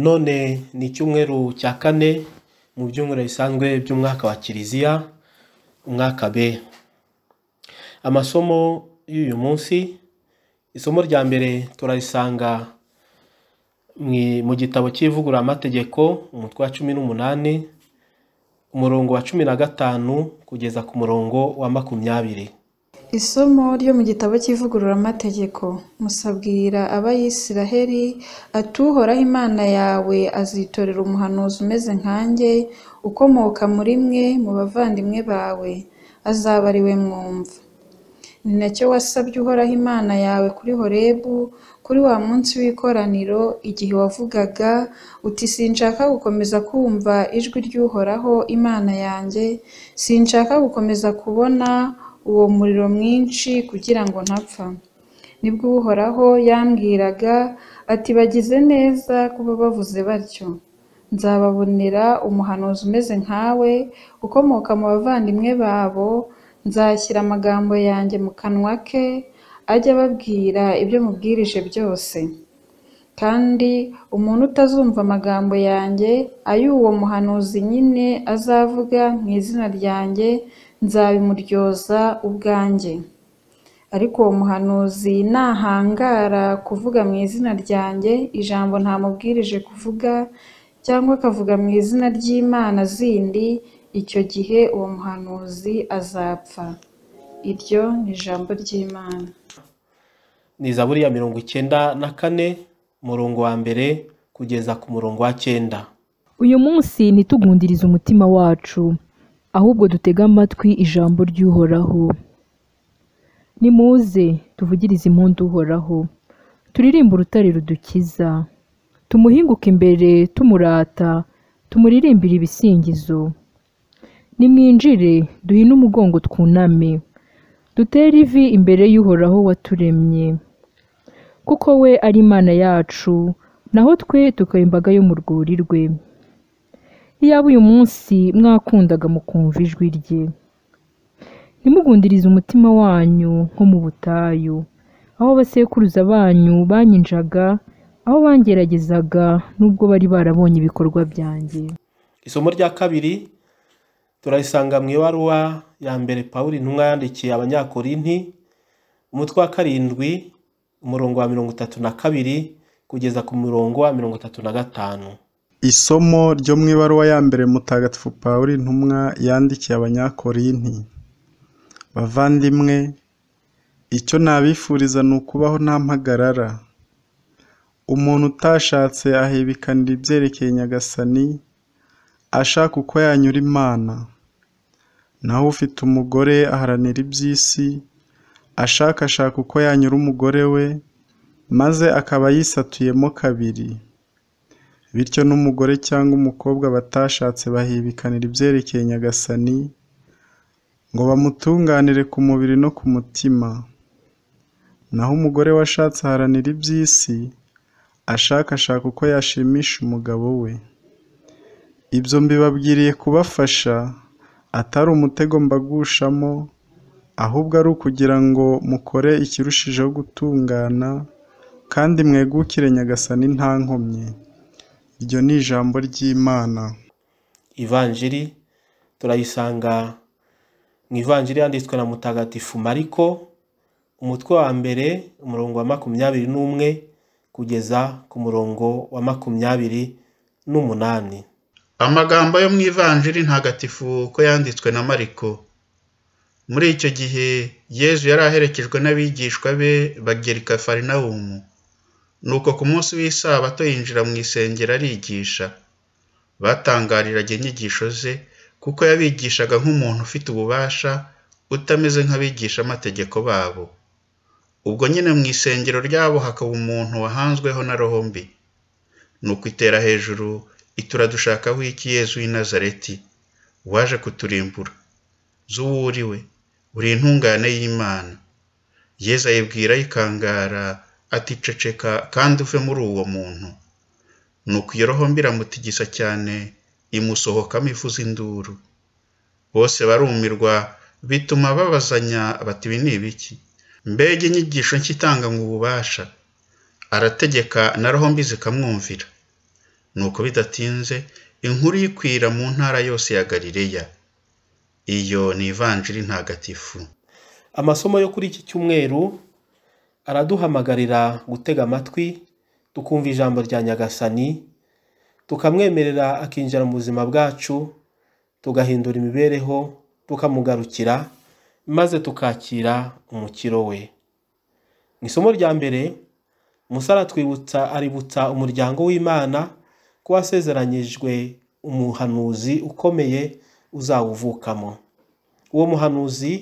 none ni icyumweru cya kane mu byumweru bisanzwe by'umwaka wa kiliziya umwaka b amasomo y'uyu munsi isomo rya mbere turarisanga mu gitabo cy'ivugururamategeko umutwe wa cumi n'umunani umurongo wa cumi na gatanu kugeza ku murongo wa makumyabiri Isomo ryo mu gitabo cy'ivugururamategeko, Musa abwira Abayisraheli ati Imana yawe azitorera umuhanuzi umeze nkanjye, ukomoka muri mwe mu bavandimwe bawe, azaba ari we mwumva. Ni na wasabye Uhoraho Imana yawe kuri Horebu, kuri wa munsi w'ikoraniro, igihe wavugaga uti ‘Sinshaka gukomeza kumva ijwi ry'Uhoraho Imana yanjye, sinshaka gukomeza kubona uwo muriro mwinshi kugira ngo ntapfa nibwo uhoraho yambwiraga ati bagize neza kuba bavuze batyo nzababonera umuhanuzi umeze nkawe ukomoka mu bavandimwe babo nzashyira amagambo yanjye mu kanwa ke ajya ababwira ibyo mubwirije byose kandi umuntu utazumva amagambo yanjye ay'uwo muhanuzi nyine azavuga mu izina ryanjye nzabimuryoza ubwanjye. Ariko uwo muhanuzi nahangara kuvuga mu izina ryanjye ijambo ntamubwirije kuvuga, cyangwa akavuga mu izina ry'imana zindi, icyo gihe uwo muhanuzi azapfa. Iryo ni ijambo ry'Imana. Ni Zaburi ya mirongo icyenda na kane, umurongo wa mbere kugeza ku murongo wa cyenda. Uyu munsi ntitugundirize umutima wacu ahubwo dutega amatwi ijambo ry'uhoraho nimuze tuvugirize impundu uhoraho turirimbe urutare rudukiza tumuhinguke imbere tumurata tumuririmbire ibisingizo nimwinjire duhine umugongo twuname dutere ivi imbere y'uhoraho waturemye kuko we ari imana yacu naho twe tukaba imbaga yo mu rwuri rwe iyaba uyu munsi mwakundaga mukumva ijwi rye ntimugundirize umutima wanyu nko mu butayu aho abasekuruza banyu banyinjaga aho bangeragezaga nubwo bari barabonye ibikorwa byanjye isomo rya kabiri turarisanga mu ibaruwa ya mbere paul intumwa yandikiye abanyakorinti umutwe wa karindwi umurongo wa mirongo itatu na kabiri kugeza ku murongo wa mirongo itatu na gatanu Isomo ryo mu ibaruwa ya mbere mutagatifu Pawulo intumwa yandikiye Abanyakorinti. Bavandimwe, icyo nabifuriza ni ukubaho nta mpagarara. Umuntu utashatse ahibikanira ibyerekeye Nyagasani, ashaka uko yanyura Imana. Naho ufite umugore aharanira iby'isi, ashaka ashaka uko yanyura umugore we, maze akaba yisatuyemo kabiri. bityo n'umugore cyangwa umukobwa batashatse bahibikanira ibyerekeye Nyagasani ngo bamutunganire ku mubiri no ku mutima naho umugore washatse aharanira iby'isi ashakashaka uko yashimisha umugabo we ibyo mbibabwiriye kubafasha atari umutego mbagushamo ahubwo ari ukugira ngo mukore ikirushijeho gutungana kandi mwegukire Nyagasani nta nkomyi iryo ni ijambo ry'imana ivanjiri turayisanga mu ivanjiri yanditswe na mutagatifu mariko umutwe wa mbere umurongo wa makumyabiri n'umwe kugeza ku murongo wa makumyabiri n'umunani amagambo yo mu ivanjiri ntagatifu ko yanditswe na mariko muri icyo gihe yezu yari aherekejwe n'abigishwa be bagera i Nuko ku munsi w'isabato yinjira mu isengero arigisha. Batangariraga inyigisho ze, kuko yabigishaga nk'umuntu ufite ububasha, utameze nk'abigishamategeko babo. Ubwo nyine mu isengero ryabo hakaba umuntu wahanzweho na roho mbi. Nuko itera hejuru iti “Uradushakaho iki Yezu w'i Nazareti, waje kuturimbura? Uzi uri intungane y'Imana.” Yeza yibwira ayikangara ati ceceka kandi uve muri uwo muntu nuko iyo roho mbi cyane imusohokamo ivuza induru bose barumirwa bituma babazanya bati ibi ni ibiki mbega inyigisho nshya mu ububasha arategeka na roho mbi zikamwumvira nuko bidatinze inkuru ikwira mu ntara yose ya galileya iyo ni ivanjiri ntagatifu amasomo yo kuri iki cyumweru araduhamagarira gutega amatwi tukumva ijambo rya nyagasani tukamwemerera akinjira mu buzima bwacu tugahindura imibereho tukamugarukira maze tukakira umukiro we mu isomo rya mbere umusore twibutsa aributsa umuryango w'imana ko wasezeranyijwe umuhanuzi ukomeye uzawuvukamo uwo muhanuzi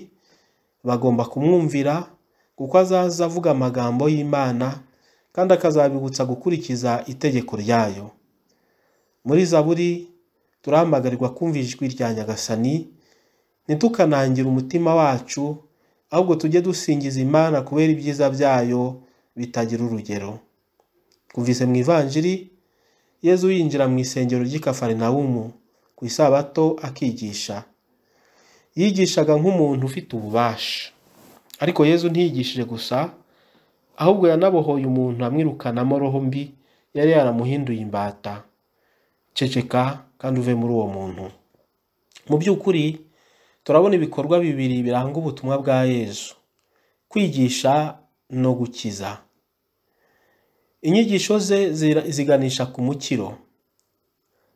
bagomba kumwumvira kuko azaza avuga amagambo y'Imana kandi akazabibutsa gukurikiza itegeko ryayo muri zaburi turahamagarirwa kumva ijwi rya nyagasani ntitukanangire umutima wacu ahubwo tujye dusingiza imana kubera ibyiza byayo bitagira urugero twumvise mu ivanjiri yezu yinjira mu isengero ry'ikafarinawumu ku isabato akigisha yigishaga nk'umuntu ufite ububasha ariko yezu ntiyigishije gusa ahubwo yanabohoye umuntu amwirukanamo roho mbi yari yaramuhinduye imbata ceceka kandi uve muri uwo muntu mu by'ukuri turabona ibikorwa bibiri biranga ubutumwa bwa yezu kwigisha no gukiza inyigisho ze ziganisha ku mukiro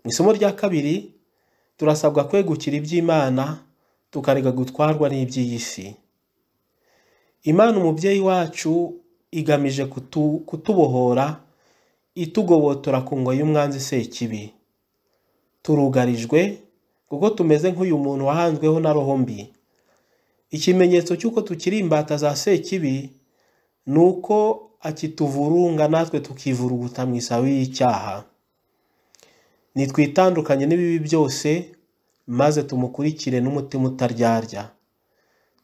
mu isomo rya kabiri turasabwa kwegukira iby'imana tukareka gutwarwa n'iby'iyi si imana umubyeyi wacu igamije kutubohora itugobotora ku ngoyi y'umwanzi sekibi turugarijwe kuko tumeze nk'uyu muntu wahanzweho na roho mbi ikimenyetso cy'uko tukiri imbata za sekibi ni uko akituvurunga natwe tukivuruguta mu isabi y'icyaha nitwitandukanye n'ibibi byose maze tumukurikire n'umutima utaryarya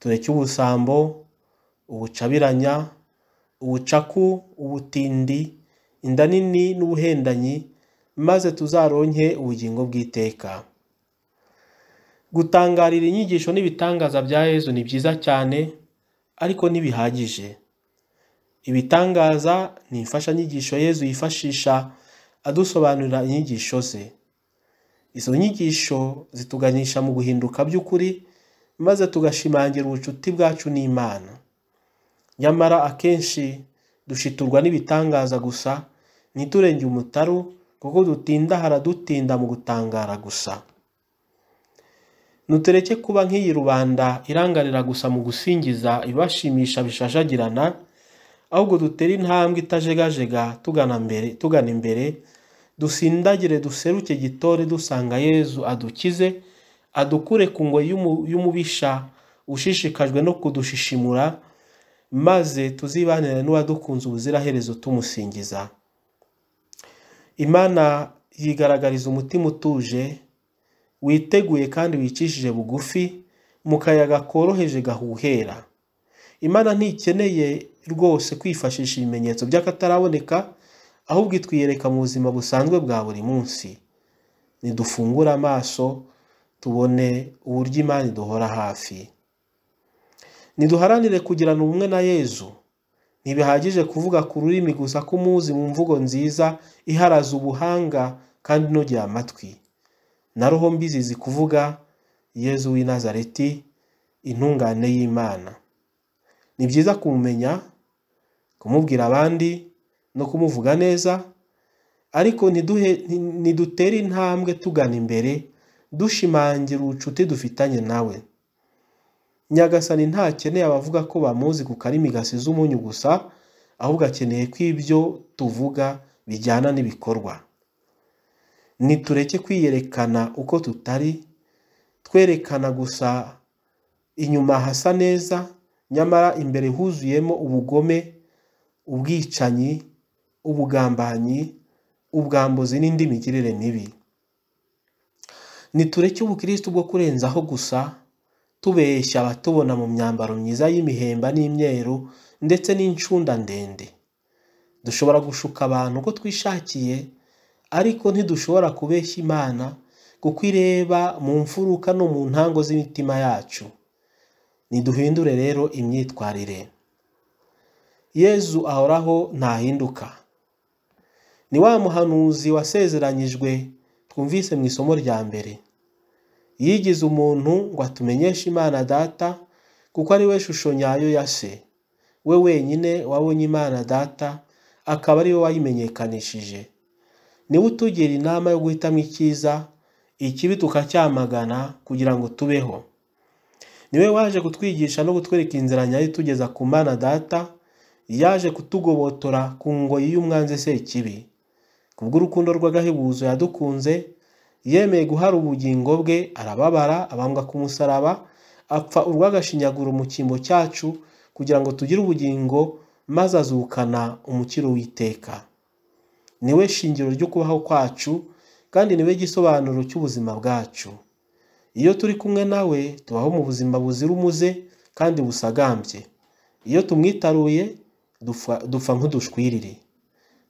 tureke ubusambo ubucabiranya ubucaku ubutindi inda nini n'ubuhendanyi maze tuzaronke ubugingo bw'iteka gutangarira inyigisho n'ibitangaza bya yezu ni byiza cyane ariko ntibihagije ibitangaza ni imfashanyigisho yezu yifashisha adusobanurira inyigisho ze izo nyigisho zituganisha mu guhinduka by'ukuri maze tugashimangira ubucuti bwacu n'imana nyamara akenshi dushiturwa n'ibitangaza gusa ntiturenge umutaru kuko dutindahara dutinda mu gutangara gusa nutureke kuba nk'iyi rubanda irangarira gusa mu gusingiza ibashimisha bishashagirana ahubwo dutere intambwe itajegajega tugana mbere tugana imbere dusindagire duseruke gitore dusanga yezu adukize adukure ku ngo y'umubisha ushishikajwe no kudushishimura maze tuzibanire n'uwadukunze ubuziraherezo tumusingiza imana yigaragariza umutima utuje witeguye kandi wicishije bugufi mu kayaga koroheje gahuhera imana ntikeneye rwose kwifashisha ibimenyetso by'akataraboneka ahubwo itwiyereka mu buzima busanzwe bwa buri munsi ntidufungure amaso tubone uburyo imana iduhora hafi niduharanire kugirana ubumwe na yezu ntibihagije kuvuga ku rurimi gusa ko umuzi mu mvugo nziza iharaza ubuhanga kandi inogera amatwi na roho mbizi zikuvuga yezu w'i nazareti intungane y'imana ni byiza kumumenya kumubwira abandi no kumuvuga neza ariko ntidutere intambwe tugana imbere dushimangira ubucuti dufitanye nawe nyagasani ntakeneye abavuga ko bamuzi ku gukara imigasi z'umunyu gusa ahubwo akeneye ko ibyo tuvuga bijyana n'ibikorwa nitureke kwiyerekana uko tutari twerekana gusa inyuma hasa neza nyamara imbere huzuyemo ubugome ubwicanyi ubugambanyi ubwambuzi n'indi migirire mibi nitureke ubukirisitu bwo kurenzaho gusa tubeshya abatubona mu myambaro myiza y'imihemba n'imyeru ndetse n’incunda ndende dushobora gushuka abantu uko twishakiye ariko ntidushobora kubeshya imana kuko ireba mu mfuruka no mu ntango z'imitima yacu niduhindure rero imyitwarire yezu ahoraho ntahinduka ni wa muhanuzi wasezeranyijwe twumvise mu isomo rya mbere yigize umuntu ngo atumenyeshe imana data kuko ari we shusho nyayo ya se we wenyine wabonye imana data akaba ari we wayimenyekanishije niwe utugira inama yo guhitamo icyiza ikibi tukacyamagana kugira ngo tubeho niwe waje kutwigisha no kutwereka inzira nyayo tugeza ku mana data yaje kutugobotora ku ngoyi y'umwanzi se ikibi kubw'urukundo rw'agahebuzo yadukunze yemeye guhara ubugingo bwe arababara abambwa ku musaraba apfa urwagashinyaguro mu cyimbo cyacu kugira ngo tugire ubugingo maze azukana umukiro w'iteka niwe shingiro ryo kubaho kwacu kandi niwe gisobanuro cy'ubuzima bwacu iyo turi kumwe nawe tubaho mu buzima buzira umuze kandi busagambye iyo tumwitaruye dupfa nk'udushwiriri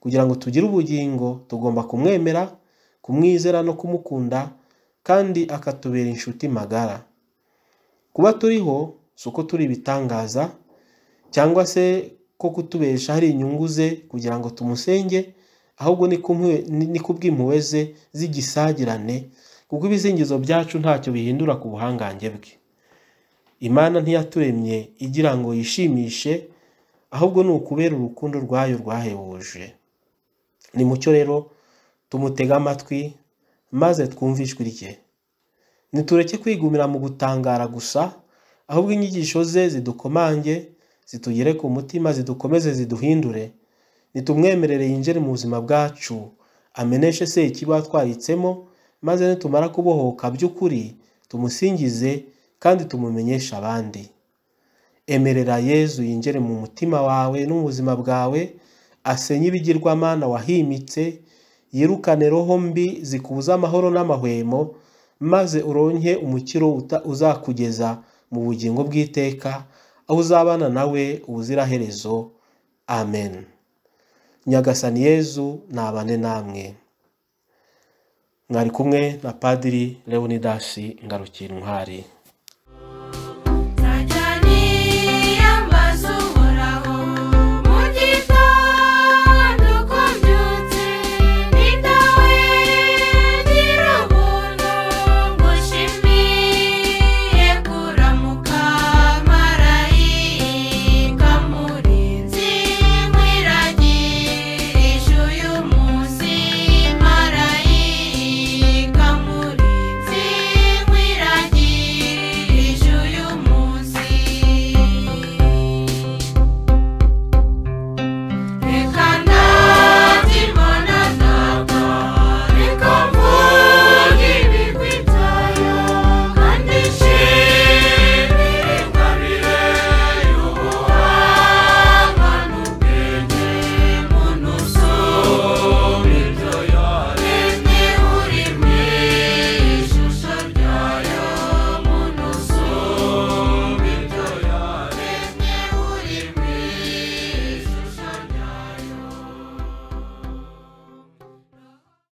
kugira ngo tugire ubugingo tugomba kumwemera kumwizera no kumukunda kandi akatubera inshuti magara kuba turiho si uko turi ibitangaza cyangwa se ko kutubesha hari inyungu ze kugira ngo tumusenge ahubwo ni kubw'impuhwe ze z'igisagirane kuko ibisingizo byacu ntacyo bihindura ku buhangange bwe imana ntiyaturemye igira ngo yishimishe ahubwo ni ukubera urukundo rwayo rwahebuje ni mucyo rero tumutega amatwi maze twumve ijwi rye nitureke kwigumira mu gutangara gusa ahubwo inyigisho ze zidukomange zitugere ku mutima zidukomeze ziduhindure nitumwemerere yinjire mu buzima bwacu ameneshe se ikiba twaritsemo maze nitumara kubohoka by'ukuri tumusingize kandi tumumenyeshe abandi emerera yezu yinjire mu mutima wawe n’ubuzima bwawe asenye ibigirwamana wahimitse yirukane roho mbi zikubuza amahoro n'amahwemo maze uronke umukiro uzakugeza mu bugingo bw'iteka aho uzabana nawe ubuziraherezo amen nyagasani yezu nabane namwe mwari kumwe na padiri leonidasi ngarukira intwari